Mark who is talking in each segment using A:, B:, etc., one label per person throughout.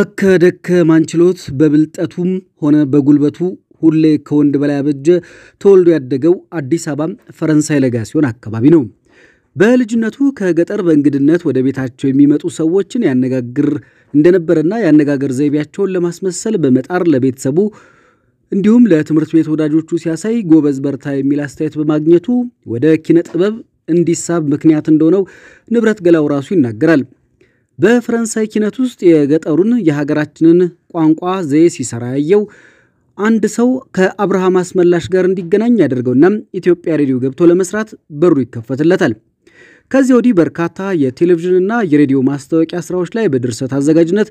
A: እከ ደከ ማንችሎት በብልጠቱም ሆነ በጉልበቱ ሁሌ ከወንድ በላይ አበጀ ተወልዶ ያደገው አዲስ አበባ ፈረንሳይ ለጋ ሲሆን አካባቢ ነው። በልጅነቱ ከገጠር በእንግድነት ወደ ቤታቸው የሚመጡ ሰዎችን ያነጋግር እንደነበረና የአነጋገር ዘይቤያቸውን ለማስመሰል በመጣር ለቤተሰቡ እንዲሁም ለትምህርት ቤት ወዳጆቹ ሲያሳይ ጎበዝ በርታ የሚል አስተያየት በማግኘቱ ወደ ኪነ ጥበብ እንዲሳብ ምክንያት እንደሆነው ንብረት ገላው ራሱ ይናገራል። በፈረንሳይ ኪነት ውስጥ የገጠሩን የሀገራችንን ቋንቋ ዘዬ ሲሰራ ያየው አንድ ሰው ከአብርሃም አስመላሽ ጋር እንዲገናኝ ያደርገውና ኢትዮጵያ ሬዲዮ ገብቶ ለመስራት በሩ ይከፈትለታል። ከዚህ ወዲህ በርካታ የቴሌቪዥንና የሬዲዮ ማስታወቂያ ስራዎች ላይ በድርሰት አዘጋጅነት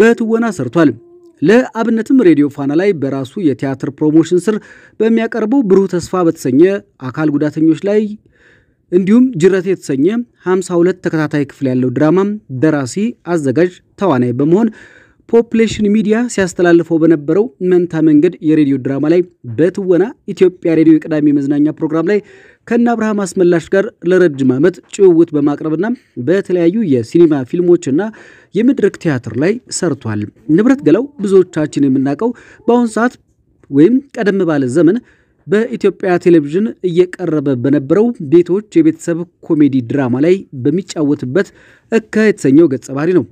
A: በትወና ሰርቷል። ለአብነትም ሬዲዮ ፋና ላይ በራሱ የቲያትር ፕሮሞሽን ስር በሚያቀርበው ብሩህ ተስፋ በተሰኘ አካል ጉዳተኞች ላይ እንዲሁም ጅረት የተሰኘ 52 ተከታታይ ክፍል ያለው ድራማ ደራሲ፣ አዘጋጅ፣ ተዋናይ በመሆን ፖፕሌሽን ሚዲያ ሲያስተላልፈው በነበረው መንታ መንገድ የሬዲዮ ድራማ ላይ በትወና ኢትዮጵያ ሬዲዮ የቅዳሜ መዝናኛ ፕሮግራም ላይ ከነ አብርሃም አስመላሽ ጋር ለረጅም ዓመት ጭውውት በማቅረብና በተለያዩ የሲኒማ ፊልሞችና የመድረክ ቲያትር ላይ ሰርቷል። ንብረት ገላው ብዙዎቻችን የምናውቀው በአሁኑ ሰዓት ወይም ቀደም ባለ ዘመን በኢትዮጵያ ቴሌቪዥን እየቀረበ በነበረው ቤቶች የቤተሰብ ኮሜዲ ድራማ ላይ በሚጫወትበት እካ የተሰኘው ገጸ ባህሪ ነው።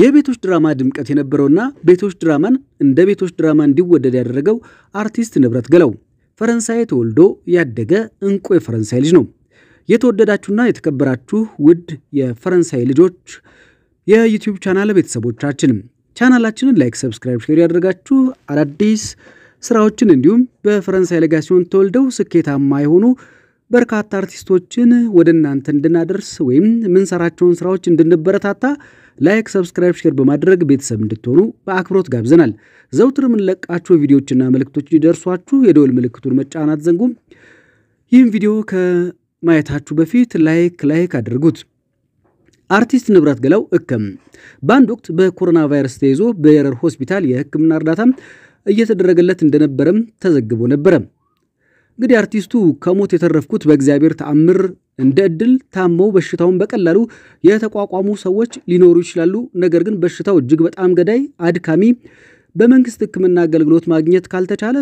A: የቤቶች ድራማ ድምቀት የነበረውና ቤቶች ድራማን እንደ ቤቶች ድራማ እንዲወደድ ያደረገው አርቲስት ንብረት ገላው ፈረንሳይ ተወልዶ ያደገ እንቁ የፈረንሳይ ልጅ ነው። የተወደዳችሁና የተከበራችሁ ውድ የፈረንሳይ ልጆች የዩቲዩብ ቻናል ቤተሰቦቻችን ቻናላችንን ላይክ፣ ሰብስክራይብ፣ ሼር ያደረጋችሁ አዳዲስ ስራዎችን እንዲሁም በፈረንሳይ ሌጋሲዮን ተወልደው ስኬታማ የሆኑ በርካታ አርቲስቶችን ወደ እናንተ እንድናደርስ ወይም የምንሰራቸውን ስራዎች እንድንበረታታ ላይክ፣ ሰብስክራይብ፣ ሼር በማድረግ ቤተሰብ እንድትሆኑ በአክብሮት ጋብዘናል። ዘውትር የምንለቃቸው ቪዲዮዎችና መልእክቶች ሊደርሷችሁ የደወል ምልክቱን መጫን አትዘንጉም። ይህም ቪዲዮ ከማየታችሁ በፊት ላይክ ላይክ አድርጉት። አርቲስት ንብረት ገላው እከም በአንድ ወቅት በኮሮና ቫይረስ ተይዞ በየረር ሆስፒታል የህክምና እርዳታ እየተደረገለት እንደነበረም ተዘግቦ ነበረ። እንግዲህ አርቲስቱ ከሞት የተረፍኩት በእግዚአብሔር ተአምር እንደ እድል ታመው በሽታውን በቀላሉ የተቋቋሙ ሰዎች ሊኖሩ ይችላሉ። ነገር ግን በሽታው እጅግ በጣም ገዳይ፣ አድካሚ፣ በመንግስት ሕክምና አገልግሎት ማግኘት ካልተቻለ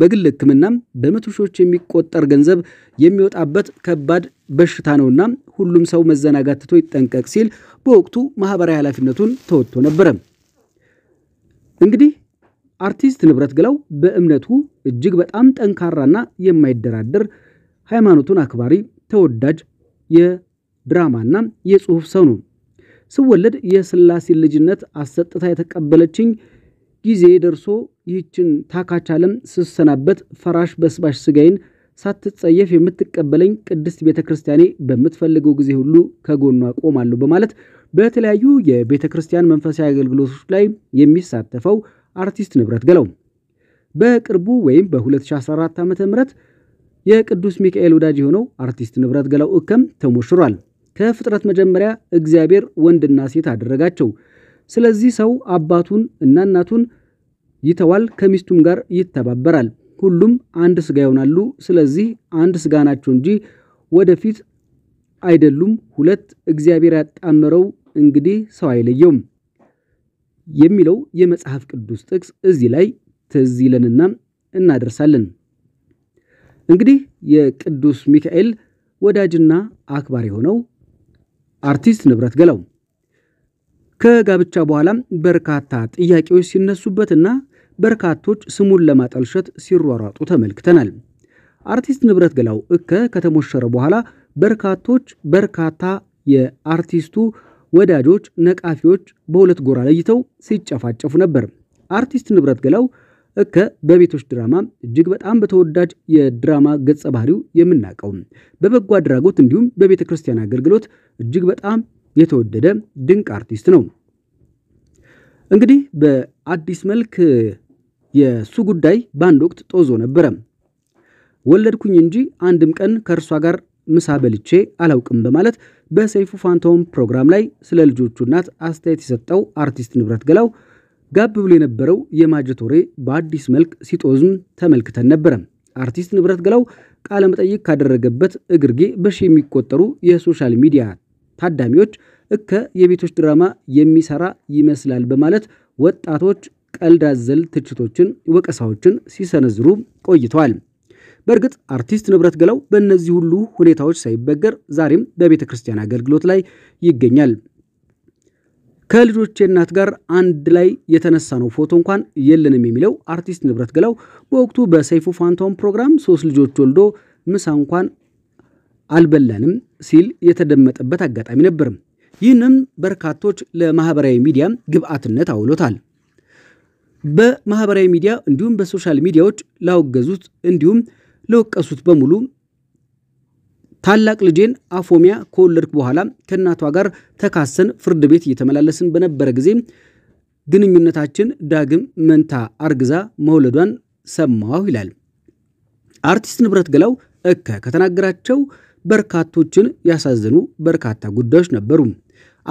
A: በግል ሕክምና በመቶ ሺዎች የሚቆጠር ገንዘብ የሚወጣበት ከባድ በሽታ ነውና ሁሉም ሰው መዘናጋት ትቶ ይጠንቀቅ ሲል በወቅቱ ማህበራዊ ኃላፊነቱን ተወጥቶ ነበረ። እንግዲህ አርቲስት ንብረት ግለው በእምነቱ እጅግ በጣም ጠንካራና የማይደራደር ሃይማኖቱን አክባሪ ተወዳጅ የድራማና የጽሑፍ ሰው ነው። ስወለድ የስላሴ ልጅነት አሰጥታ የተቀበለችኝ ጊዜ ደርሶ ይህችን ታካች ዓለም ስሰናበት ፈራሽ በስባሽ ስጋይን ሳትጸየፍ የምትቀበለኝ ቅድስት ቤተ ክርስቲያኔ በምትፈልገው ጊዜ ሁሉ ከጎኗ ቆማለሁ በማለት በተለያዩ የቤተ ክርስቲያን መንፈሳዊ አገልግሎቶች ላይ የሚሳተፈው አርቲስት ንብረት ገለው በቅርቡ ወይም በ2014 ዓ ም የቅዱስ ሚካኤል ወዳጅ የሆነው አርቲስት ንብረት ገለው እከም ተሞሽሯል። ከፍጥረት መጀመሪያ እግዚአብሔር ወንድና ሴት አደረጋቸው። ስለዚህ ሰው አባቱን እና እናቱን ይተዋል፣ ከሚስቱም ጋር ይተባበራል። ሁሉም አንድ ስጋ ይሆናሉ። ስለዚህ አንድ ስጋ ናቸው እንጂ ወደፊት አይደሉም ሁለት። እግዚአብሔር ያጣመረው እንግዲህ ሰው አይለየውም። የሚለው የመጽሐፍ ቅዱስ ጥቅስ እዚህ ላይ ትዝ ይለንና እናደርሳለን። እንግዲህ የቅዱስ ሚካኤል ወዳጅና አክባሪ የሆነው አርቲስት ንብረት ገላው ከጋብቻ በኋላ በርካታ ጥያቄዎች ሲነሱበትና በርካቶች ስሙን ለማጠልሸት ሲሯሯጡ ተመልክተናል። አርቲስት ንብረት ገላው እከ ከተሞሸረ በኋላ በርካቶች በርካታ የአርቲስቱ ወዳጆች፣ ነቃፊዎች በሁለት ጎራ ለይተው ሲጨፋጨፉ ነበር። አርቲስት ንብረት ገላው እከ በቤቶች ድራማ እጅግ በጣም በተወዳጅ የድራማ ገጸ ባህሪው የምናውቀው በበጎ አድራጎት እንዲሁም በቤተ ክርስቲያን አገልግሎት እጅግ በጣም የተወደደ ድንቅ አርቲስት ነው። እንግዲህ በአዲስ መልክ የእሱ ጉዳይ በአንድ ወቅት ጦዞ ነበረ። ወለድኩኝ እንጂ አንድም ቀን ከእርሷ ጋር ምሳ በልቼ አላውቅም በማለት በሰይፉ ፋንታሁን ፕሮግራም ላይ ስለ ልጆቹ እናት አስተያየት የሰጠው አርቲስት ንብረት ገላው ጋብ ብሎ የነበረው የማጀት ወሬ በአዲስ መልክ ሲጦዝም ተመልክተን ነበረ። አርቲስት ንብረት ገላው ቃለ መጠይቅ ካደረገበት እግርጌ በሺ የሚቆጠሩ የሶሻል ሚዲያ ታዳሚዎች እከ የቤቶች ድራማ የሚሰራ ይመስላል በማለት ወጣቶች ቀልድ አዘል ትችቶችን፣ ወቀሳዎችን ሲሰነዝሩ ቆይተዋል። በእርግጥ አርቲስት ንብረት ገላው በእነዚህ ሁሉ ሁኔታዎች ሳይበገር ዛሬም በቤተ ክርስቲያን አገልግሎት ላይ ይገኛል። ከልጆቼ እናት ጋር አንድ ላይ የተነሳ ነው ፎቶ እንኳን የለንም የሚለው አርቲስት ንብረት ገላው በወቅቱ በሰይፉ ፋንታሁን ፕሮግራም ሶስት ልጆች ወልዶ ምሳ እንኳን አልበላንም ሲል የተደመጠበት አጋጣሚ ነበርም። ይህንም በርካቶች ለማህበራዊ ሚዲያ ግብአትነት አውሎታል። በማህበራዊ ሚዲያ እንዲሁም በሶሻል ሚዲያዎች ላወገዙት እንዲሁም ለወቀሱት በሙሉ ታላቅ ልጄን አፎሚያ ከወለድክ በኋላ ከእናቷ ጋር ተካሰን ፍርድ ቤት እየተመላለስን በነበረ ጊዜ ግንኙነታችን ዳግም መንታ አርግዛ መውለዷን ሰማሁ ይላል። አርቲስት ንብረት ገላው እከ ከተናገራቸው በርካቶችን ያሳዘኑ በርካታ ጉዳዮች ነበሩ።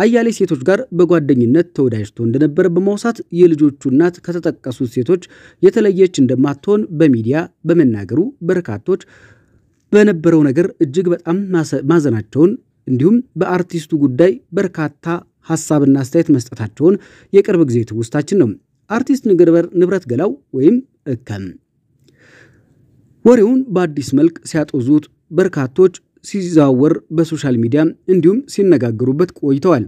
A: አያሌ ሴቶች ጋር በጓደኝነት ተወዳጅቶ እንደነበረ በማውሳት የልጆቹ እናት ከተጠቀሱት ሴቶች የተለየች እንደማትሆን በሚዲያ በመናገሩ በርካቶች በነበረው ነገር እጅግ በጣም ማዘናቸውን እንዲሁም በአርቲስቱ ጉዳይ በርካታ ሀሳብና አስተያየት መስጠታቸውን የቅርብ ጊዜ ትውስታችን ነው። አርቲስት ንብረት ገላው ወይም እከም ወሬውን በአዲስ መልክ ሲያጦዙት በርካቶች ሲዘዋወር በሶሻል ሚዲያ እንዲሁም ሲነጋገሩበት ቆይተዋል።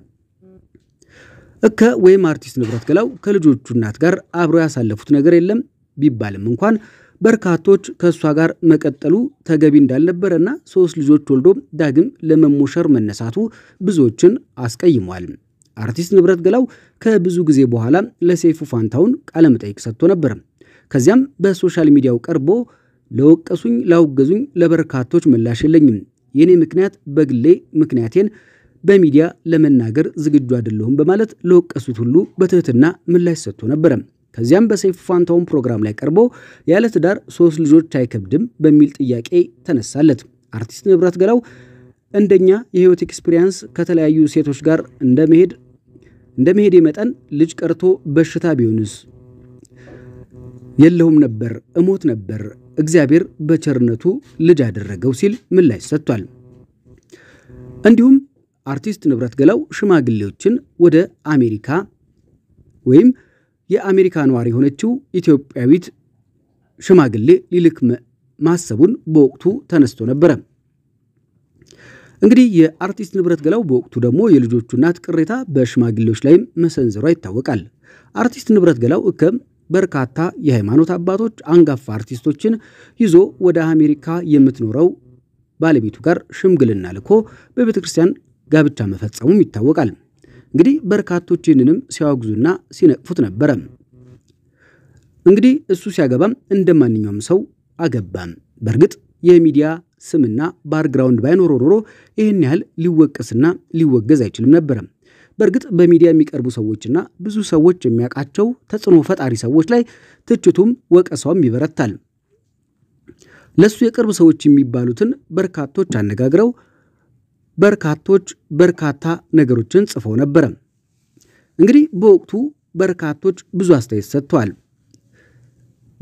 A: እከ ወይም አርቲስት ንብረት ገላው ከልጆቹ እናት ጋር አብረው ያሳለፉት ነገር የለም ቢባልም እንኳን በርካቶች ከእሷ ጋር መቀጠሉ ተገቢ እንዳልነበረ እና ሶስት ልጆች ወልዶ ዳግም ለመሞሸር መነሳቱ ብዙዎችን አስቀይሟል። አርቲስት ንብረት ገላው ከብዙ ጊዜ በኋላ ለሰይፉ ፋንታውን ቃለመጠይቅ ሰጥቶ ነበር። ከዚያም በሶሻል ሚዲያው ቀርቦ ለወቀሱኝ ላውገዙኝ ለበርካቶች ምላሽ የለኝም የእኔ ምክንያት በግሌ ምክንያቴን በሚዲያ ለመናገር ዝግጁ አይደለሁም በማለት ለወቀሱት ሁሉ በትህትና ምላሽ ሰጥቶ ነበረ። ከዚያም በሰይፉ ፋንታውን ፕሮግራም ላይ ቀርቦ ያለ ትዳር ሶስት ልጆች አይከብድም በሚል ጥያቄ ተነሳለት። አርቲስት ንብረት ገላው እንደኛ የህይወት ኤክስፒሪያንስ ከተለያዩ ሴቶች ጋር እንደመሄድ እንደመሄድ መጠን ልጅ ቀርቶ በሽታ ቢሆንስ የለሁም ነበር፣ እሞት ነበር፣ እግዚአብሔር በቸርነቱ ልጅ አደረገው ሲል ምላሽ ሰጥቷል። እንዲሁም አርቲስት ንብረት ገላው ሽማግሌዎችን ወደ አሜሪካ ወይም የአሜሪካ ነዋሪ የሆነችው ኢትዮጵያዊት ሽማግሌ ሊልክ ማሰቡን በወቅቱ ተነስቶ ነበረ። እንግዲህ የአርቲስት ንብረት ገላው በወቅቱ ደግሞ የልጆቹ እናት ቅሬታ በሽማግሌዎች ላይም መሰንዘሯ ይታወቃል። አርቲስት ንብረት ገላው እከም በርካታ የሃይማኖት አባቶች፣ አንጋፋ አርቲስቶችን ይዞ ወደ አሜሪካ የምትኖረው ባለቤቱ ጋር ሽምግልና ልኮ በቤተ ክርስቲያን ጋብቻ መፈጸሙም ይታወቃል። እንግዲህ በርካቶች ይህንንም ሲያወግዙና ሲነቅፉት ነበረ። እንግዲህ እሱ ሲያገባም እንደ ማንኛውም ሰው አገባም። በእርግጥ የሚዲያ ስምና ባርግራውንድ ባይኖሮ ኖሮ ይህን ያህል ሊወቀስና ሊወገዝ አይችልም ነበረም። በእርግጥ በሚዲያ የሚቀርቡ ሰዎችና ብዙ ሰዎች የሚያውቃቸው ተጽዕኖ ፈጣሪ ሰዎች ላይ ትችቱም ወቀሳውም ይበረታል። ለእሱ የቅርብ ሰዎች የሚባሉትን በርካቶች አነጋግረው በርካቶች በርካታ ነገሮችን ጽፈው ነበረ። እንግዲህ በወቅቱ በርካቶች ብዙ አስተያየት ሰጥተዋል።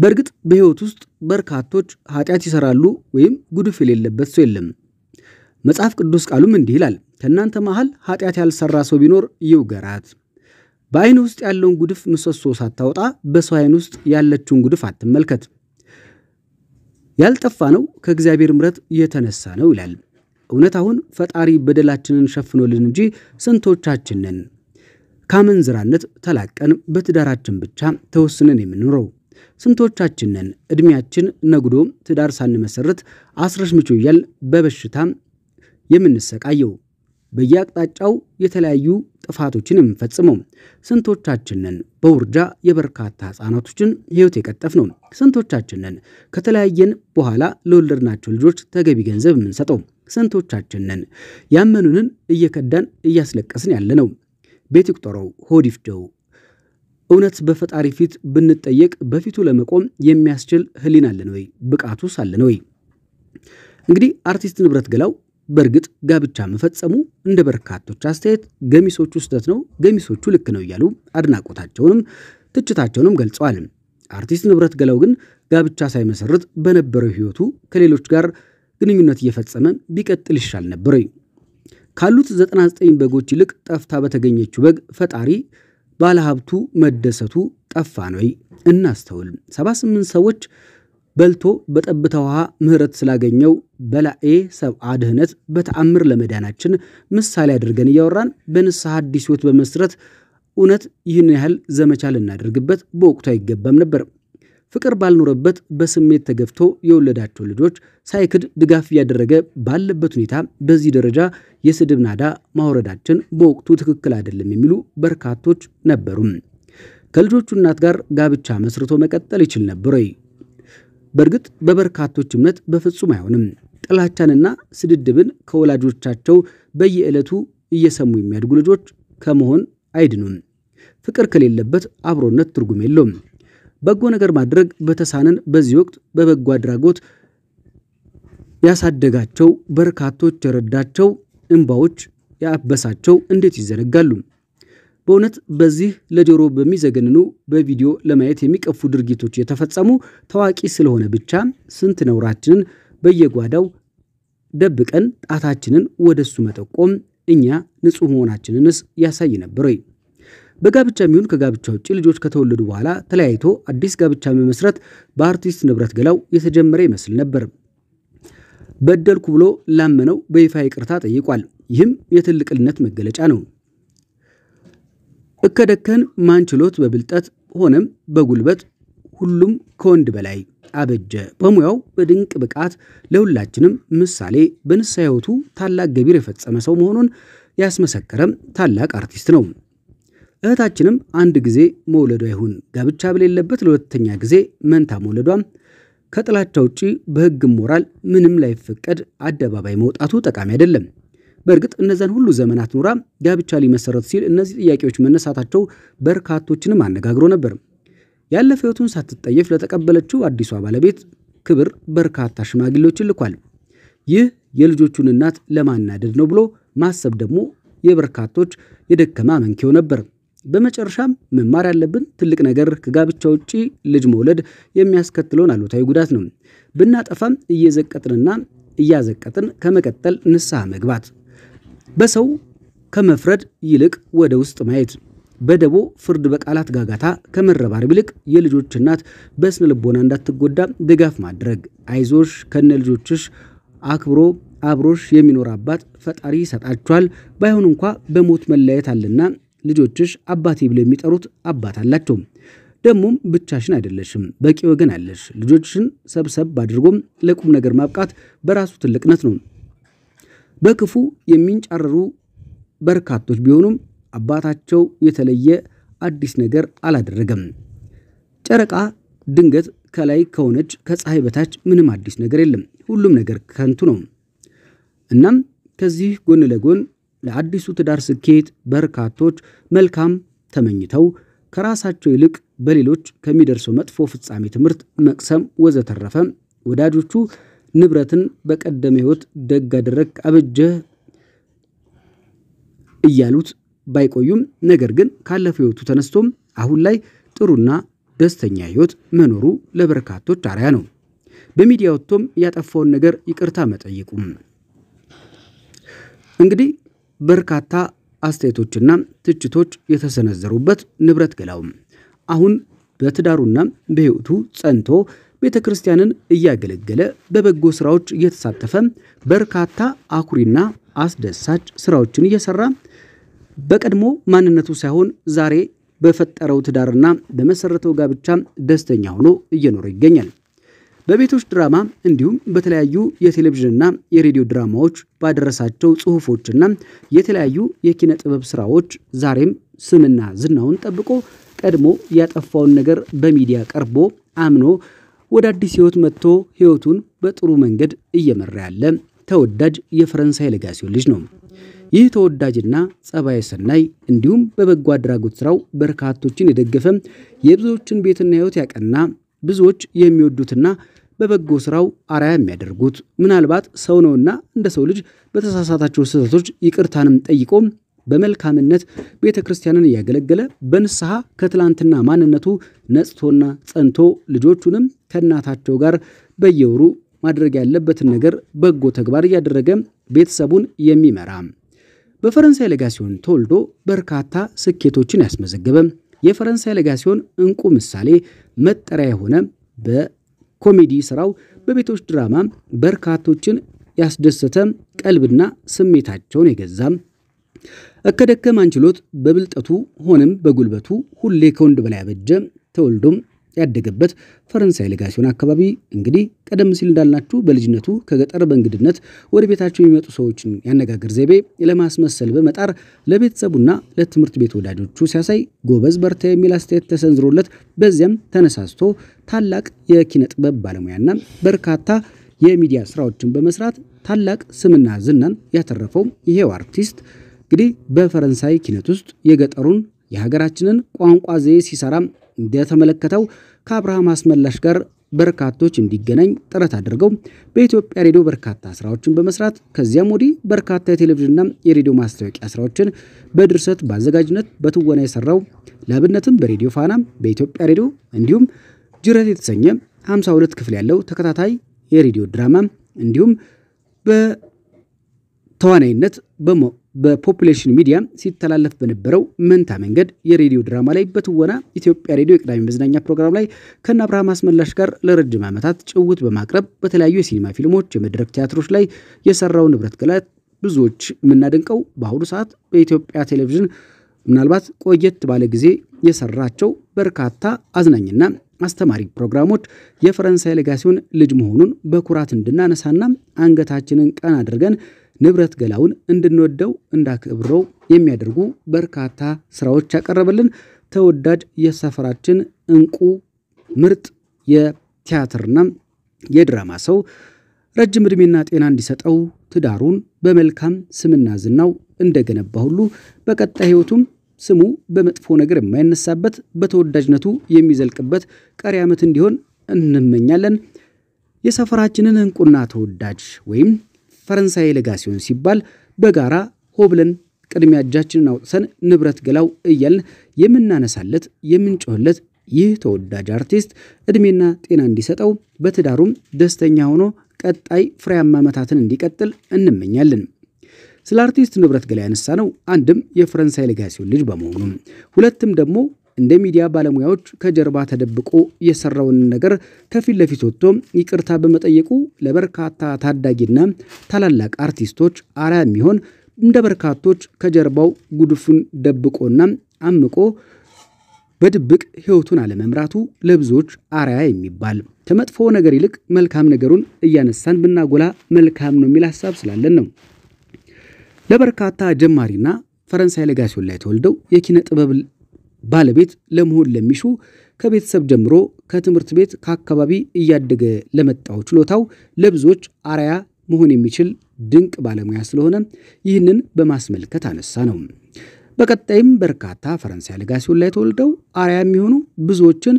A: በእርግጥ በሕይወት ውስጥ በርካቶች ኃጢአት ይሠራሉ ወይም ጉድፍ የሌለበት ሰው የለም። መጽሐፍ ቅዱስ ቃሉም እንዲህ ይላል ከእናንተ መሃል ኃጢአት ያልሰራ ሰው ቢኖር ይውገራት። በዓይን ውስጥ ያለውን ጉድፍ ምሰሶ ሳታወጣ በሰው ዓይን ውስጥ ያለችውን ጉድፍ አትመልከት። ያልጠፋ ነው ከእግዚአብሔር ምረት የተነሳ ነው ይላል። እውነት አሁን ፈጣሪ በደላችንን ሸፍኖልን እንጂ ስንቶቻችንን ከአመንዝራነት ካመንዝራነት ተላቀን በትዳራችን ብቻ ተወስነን የምንኖረው? ስንቶቻችንን እድሜያችን ዕድሜያችን ትዳር ሳንመሰርት አስረሽ ምቹ እያል በበሽታ የምንሰቃየው? በየአቅጣጫው የተለያዩ ጥፋቶችንም የምንፈጽመው ስንቶቻችንን በውርጃ የበርካታ ህጻናቶችን ህይወት የቀጠፍ ነው? ስንቶቻችንን ከተለያየን በኋላ ለወለድናቸው ልጆች ተገቢ ገንዘብ የምንሰጠው? ስንቶቻችንን ያመኑንን እየከዳን እያስለቀስን ያለ ነው? ቤት ይቁጠረው፣ ሆድ ይፍጀው። እውነት በፈጣሪ ፊት ብንጠየቅ በፊቱ ለመቆም የሚያስችል ህሊን አለን ወይ? ብቃቱስ አለን ወይ? እንግዲህ አርቲስት ንብረት ገላው በእርግጥ ጋብቻ መፈጸሙ እንደ በርካቶች አስተያየት ገሚሶቹ ስህተት ነው፣ ገሚሶቹ ልክ ነው እያሉ አድናቆታቸውንም ትችታቸውንም ገልጸዋል። አርቲስት ንብረት ገላው ግን ጋብቻ ሳይመሰርት በነበረው ህይወቱ ከሌሎች ጋር ግንኙነት እየፈጸመ ቢቀጥል ይሻል ነበር ካሉት 99 በጎች ይልቅ ጠፍታ በተገኘችው በግ ፈጣሪ ባለሀብቱ መደሰቱ ጠፋ ነው። እናስተውል። 78 ሰዎች በልቶ በጠብታ ውሃ ምሕረት ስላገኘው በላኤ ሰብአ ድህነት በተአምር ለመዳናችን ምሳሌ አድርገን እያወራን በንስሐ አዲስ ሕይወት በመስረት እውነት ይህን ያህል ዘመቻ ልናደርግበት በወቅቱ አይገባም ነበር። ፍቅር ባልኖረበት በስሜት ተገፍቶ የወለዳቸው ልጆች ሳይክድ ድጋፍ እያደረገ ባለበት ሁኔታ በዚህ ደረጃ የስድብ ናዳ ማውረዳችን በወቅቱ ትክክል አይደለም የሚሉ በርካቶች ነበሩም። ከልጆቹ እናት ጋር ጋብቻ መስርቶ መቀጠል ይችል ነበር ወይ? በእርግጥ በበርካቶች እምነት በፍጹም አይሆንም። ጥላቻንና ስድድብን ከወላጆቻቸው በየዕለቱ እየሰሙ የሚያድጉ ልጆች ከመሆን አይድኑም። ፍቅር ከሌለበት አብሮነት ትርጉም የለውም። በጎ ነገር ማድረግ በተሳነን በዚህ ወቅት በበጎ አድራጎት ያሳደጋቸው በርካቶች የረዳቸው እንባዎች ያበሳቸው እንዴት ይዘነጋሉ? በእውነት በዚህ ለጆሮ በሚዘገንኑ በቪዲዮ ለማየት የሚቀፉ ድርጊቶች የተፈጸሙ ታዋቂ ስለሆነ ብቻ ስንት ነውራችንን በየጓዳው ደብቀን ጣታችንን ወደ እሱ መጠቆም እኛ ንጹሕ መሆናችንንስ ያሳይ ነበር ወይ? በጋብቻ የሚሆን ከጋብቻ ውጭ ልጆች ከተወለዱ በኋላ ተለያይቶ አዲስ ጋብቻ መመስረት በአርቲስት ንብረት ገላው የተጀመረ ይመስል ነበር። በደልኩ ብሎ ላመነው በይፋ ይቅርታ ጠይቋል። ይህም የትልቅነት መገለጫ ነው። እከደከን ማንችሎት በብልጠት ሆነም በጉልበት ሁሉም ከወንድ በላይ አበጀ። በሙያው በድንቅ ብቃት ለሁላችንም ምሳሌ በንስሐ ሕይወቱ ታላቅ ገቢር የፈጸመ ሰው መሆኑን ያስመሰከረም ታላቅ አርቲስት ነው። እህታችንም አንድ ጊዜ መውለዷ ይሁን ጋብቻ በሌለበት ለሁለተኛ ጊዜ መንታ መውለዷም ከጥላቻ ውጪ በሕግም ሞራል ምንም ላይፈቀድ አደባባይ መውጣቱ ጠቃሚ አይደለም። በእርግጥ እነዚያን ሁሉ ዘመናት ኑራ ጋብቻ ሊመሰረት ሲል እነዚህ ጥያቄዎች መነሳታቸው በርካቶችንም አነጋግሮ ነበር። ያለፈ ሳትጠየፍ ለተቀበለችው አዲሷ ባለቤት ክብር በርካታ ሽማግሌዎችን ልኳል። ይህ የልጆቹን እናት ለማናደድ ነው ብሎ ማሰብ ደግሞ የበርካቶች የደከማ መንኪው ነበር። በመጨረሻም መማር ያለብን ትልቅ ነገር ከጋብቻ ውጪ ልጅ መውለድ የሚያስከትለውን አሉታዊ ጉዳት ነው። ብናጠፋም እየዘቀጥንና እያዘቀጥን ከመቀጠል ንስሐ መግባት በሰው ከመፍረድ ይልቅ ወደ ውስጥ ማየት፣ በደቦ ፍርድ በቃላት ጋጋታ ከመረባረብ ይልቅ የልጆች እናት በስነ ልቦና እንዳትጎዳ ድጋፍ ማድረግ፣ አይዞሽ ከነ ልጆችሽ አክብሮ አብሮሽ የሚኖር አባት ፈጣሪ ይሰጣችኋል። ባይሆን እንኳ በሞት መለየት አለና ልጆችሽ አባቴ ብለው የሚጠሩት አባት አላቸው። ደግሞም ብቻሽን አይደለሽም፣ በቂ ወገን አለሽ። ልጆችሽን ሰብሰብ አድርጎም ለቁም ነገር ማብቃት በራሱ ትልቅነት ነው። በክፉ የሚንጫረሩ በርካቶች ቢሆኑም አባታቸው የተለየ አዲስ ነገር አላደረገም። ጨረቃ ድንገት ከላይ ከሆነች ከፀሐይ በታች ምንም አዲስ ነገር የለም። ሁሉም ነገር ከንቱ ነው። እናም ከዚህ ጎን ለጎን ለአዲሱ ትዳር ስኬት በርካቶች መልካም ተመኝተው ከራሳቸው ይልቅ በሌሎች ከሚደርሰው መጥፎ ፍጻሜ ትምህርት መቅሰም ወዘተረፈ ወዳጆቹ ንብረትን በቀደመ ህይወት ደግ አደረግ አበጀህ እያሉት ባይቆዩም ነገር ግን ካለፈው ህይወቱ ተነስቶም አሁን ላይ ጥሩና ደስተኛ ህይወት መኖሩ ለበርካቶች አርያ ነው። በሚዲያ ወጥቶም ያጠፋውን ነገር ይቅርታ መጠየቁም እንግዲህ በርካታ አስተያየቶችና ትችቶች የተሰነዘሩበት ንብረት ገላውም አሁን በትዳሩና በህይወቱ ጸንቶ ቤተ ክርስቲያንን እያገለገለ በበጎ ስራዎች እየተሳተፈ በርካታ አኩሪና አስደሳች ስራዎችን እየሰራ በቀድሞ ማንነቱ ሳይሆን ዛሬ በፈጠረው ትዳርና በመሰረተው ጋብቻ ደስተኛ ሆኖ እየኖረ ይገኛል። በቤቶች ድራማ እንዲሁም በተለያዩ የቴሌቪዥንና የሬዲዮ ድራማዎች ባደረሳቸው ጽሑፎችና የተለያዩ የኪነ ጥበብ ስራዎች ዛሬም ስምና ዝናውን ጠብቆ ቀድሞ ያጠፋውን ነገር በሚዲያ ቀርቦ አምኖ ወደ አዲስ ህይወት መጥቶ ህይወቱን በጥሩ መንገድ እየመራ ያለ ተወዳጅ የፈረንሳይ ለጋሲዮን ልጅ ነው። ይህ ተወዳጅና ጸባይ ሰናይ እንዲሁም በበጎ አድራጎት ስራው በርካቶችን የደገፈ የብዙዎችን ቤትና ህይወት ያቀና ብዙዎች የሚወዱትና በበጎ ስራው አርአያ የሚያደርጉት ምናልባት ሰው ነውና እንደ ሰው ልጅ በተሳሳታቸው ስህተቶች ይቅርታንም ጠይቆ በመልካምነት ቤተ ክርስቲያንን እያገለገለ በንስሐ ከትላንትና ማንነቱ ነጽቶና ጸንቶ ልጆቹንም ከእናታቸው ጋር በየወሩ ማድረግ ያለበትን ነገር በጎ ተግባር እያደረገ ቤተሰቡን የሚመራ በፈረንሳይ ለጋሲዮን ተወልዶ በርካታ ስኬቶችን ያስመዘገበ የፈረንሳይ ለጋሲዮን እንቁ ምሳሌ መጠሪያ የሆነ በኮሜዲ ስራው በቤቶች ድራማ በርካቶችን ያስደሰተ ቀልብና ስሜታቸውን የገዛም እከደከም አንችሎት በብልጠቱ ሆንም በጉልበቱ ሁሌ ከወንድ በላይ አበጀ ተወልዶም ያደገበት ፈረንሳይ ሌጋ ሲሆን አካባቢ እንግዲህ ቀደም ሲል እንዳልናችሁ በልጅነቱ ከገጠር በእንግድነት ወደ ቤታቸው የሚመጡ ሰዎችን ያነጋገር ዘይቤ ለማስመሰል በመጣር ለቤተሰቡና ለትምህርት ቤት ወዳጆቹ ሲያሳይ ጎበዝ በርታ የሚል አስተያየት ተሰንዝሮለት በዚያም ተነሳስቶ ታላቅ የኪነ ጥበብ ባለሙያና በርካታ የሚዲያ ስራዎችን በመስራት ታላቅ ስምና ዝናን ያተረፈው ይሄው አርቲስት እንግዲህ በፈረንሳይ ኪነት ውስጥ የገጠሩን የሀገራችንን ቋንቋ ዘዬ ሲሰራም እንደተመለከተው ከአብርሃም አስመላሽ ጋር በርካቶች እንዲገናኝ ጥረት አድርገው በኢትዮጵያ ሬዲዮ በርካታ ስራዎችን በመስራት ከዚያም ወዲህ በርካታ የቴሌቪዥንና የሬዲዮ ማስታወቂያ ስራዎችን በድርሰት በአዘጋጅነት በትወና የሰራው ለአብነትም በሬዲዮ ፋና፣ በኢትዮጵያ ሬዲዮ እንዲሁም ጅረት የተሰኘ 52 ክፍል ያለው ተከታታይ የሬዲዮ ድራማ እንዲሁም በተዋናይነት በሞ በፖፑሌሽን ሚዲያ ሲተላለፍ በነበረው መንታ መንገድ የሬዲዮ ድራማ ላይ በትወና ኢትዮጵያ ሬዲዮ የቅዳሜ መዝናኛ ፕሮግራም ላይ ከነ አብርሃም አስመላሽ ጋር ለረጅም ዓመታት ጭውት በማቅረብ በተለያዩ የሲኒማ ፊልሞች፣ የመድረክ ቲያትሮች ላይ የሰራው ንብረት ገለት ብዙዎች የምናደንቀው በአሁኑ ሰዓት በኢትዮጵያ ቴሌቪዥን ምናልባት ቆየት ባለ ጊዜ የሰራቸው በርካታ አዝናኝና አስተማሪ ፕሮግራሞች የፈረንሳይ ለጋሲዮን ልጅ መሆኑን በኩራት እንድናነሳና አንገታችንን ቀን አድርገን ንብረት ገላውን እንድንወደው እንዳክብረው የሚያደርጉ በርካታ ስራዎች ያቀረበልን ተወዳጅ የሰፈራችን እንቁ ምርጥ የቲያትርና የድራማ ሰው ረጅም ዕድሜና ጤና እንዲሰጠው ትዳሩን በመልካም ስምና ዝናው እንደገነባ ሁሉ በቀጣይ ሕይወቱም ስሙ በመጥፎ ነገር የማይነሳበት በተወዳጅነቱ የሚዘልቅበት ቀሪ ዓመት እንዲሆን እንመኛለን። የሰፈራችንን እንቁና ተወዳጅ ወይም ፈረንሳይ ለጋ ሲሆን ሲባል በጋራ ሆብለን ቅድሚያ እጃችንን አውጥተን ንብረት ገላው እያልን የምናነሳለት የምንጮህለት ይህ ተወዳጅ አርቲስት እድሜና ጤና እንዲሰጠው በትዳሩም ደስተኛ ሆኖ ቀጣይ ፍሬያማ ዓመታትን እንዲቀጥል እንመኛለን። ስለ አርቲስት ንብረት ገላ ያነሳ ነው አንድም የፈረንሳይ ለጋሲዮን ልጅ በመሆኑ ሁለትም ደግሞ እንደ ሚዲያ ባለሙያዎች ከጀርባ ተደብቆ የሰራውን ነገር ከፊት ለፊት ወጥቶ ይቅርታ በመጠየቁ ለበርካታ ታዳጊና ታላላቅ አርቲስቶች አርአያ የሚሆን እንደ በርካቶች ከጀርባው ጉድፉን ደብቆና አምቆ በድብቅ ሕይወቱን አለመምራቱ ለብዙዎች አርአያ የሚባል ከመጥፎ ነገር ይልቅ መልካም ነገሩን እያነሳን ብናጎላ መልካም ነው የሚል ሀሳብ ስላለን ነው። ለበርካታ ጀማሪና ፈረንሳይ ለጋሲዮን ላይ ተወልደው የኪነ ጥበብ ባለቤት ለመሆን ለሚሹ ከቤተሰብ ጀምሮ ከትምህርት ቤት ከአካባቢ እያደገ ለመጣው ችሎታው ለብዙዎች አርያ መሆን የሚችል ድንቅ ባለሙያ ስለሆነ ይህንን በማስመልከት አነሳ ነው። በቀጣይም በርካታ ፈረንሳይ ለጋሲዮን ላይ ተወልደው አርያ የሚሆኑ ብዙዎችን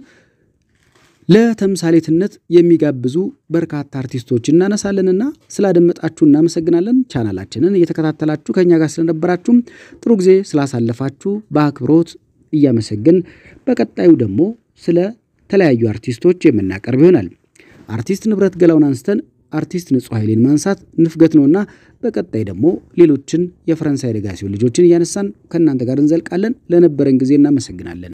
A: ለተምሳሌትነት የሚጋብዙ በርካታ አርቲስቶች እናነሳለንና ስላደመጣችሁ እናመሰግናለን። ቻናላችንን እየተከታተላችሁ ከእኛ ጋር ስለነበራችሁም ጥሩ ጊዜ ስላሳለፋችሁ በአክብሮት እያመሰግን በቀጣዩ ደግሞ ስለ ተለያዩ አርቲስቶች የምናቀርብ ይሆናል። አርቲስት ንብረት ገላውን አንስተን አርቲስት ንጹህ ኃይሌን ማንሳት ንፍገት ነውና በቀጣይ ደግሞ ሌሎችን የፈረንሳይ ደጋሲው ልጆችን እያነሳን ከእናንተ ጋር እንዘልቃለን። ለነበረን ጊዜ እናመሰግናለን።